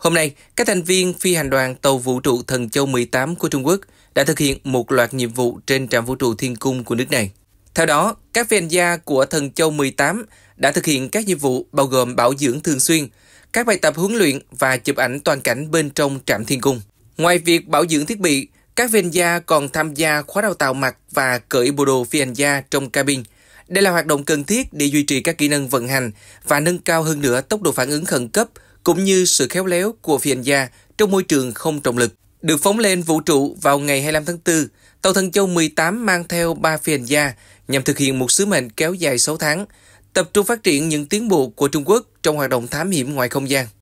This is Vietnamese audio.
Hôm nay, các thành viên phi hành đoàn tàu vũ trụ Thần Châu 18 của Trung Quốc đã thực hiện một loạt nhiệm vụ trên trạm vũ trụ Thiên Cung của nước này. Theo đó, các phi hành gia của Thần Châu 18 đã thực hiện các nhiệm vụ bao gồm bảo dưỡng thường xuyên, các bài tập huấn luyện và chụp ảnh toàn cảnh bên trong trạm Thiên Cung. Ngoài việc bảo dưỡng thiết bị, các phi hành gia còn tham gia khóa đào tạo mặt và cởi bộ đồ phi hành gia trong cabin. Đây là hoạt động cần thiết để duy trì các kỹ năng vận hành và nâng cao hơn nữa tốc độ phản ứng khẩn cấp – cũng như sự khéo léo của phiền gia trong môi trường không trọng lực. Được phóng lên vũ trụ vào ngày 25 tháng 4, tàu Thần Châu 18 mang theo 3 phiền gia nhằm thực hiện một sứ mệnh kéo dài 6 tháng, tập trung phát triển những tiến bộ của Trung Quốc trong hoạt động thám hiểm ngoài không gian.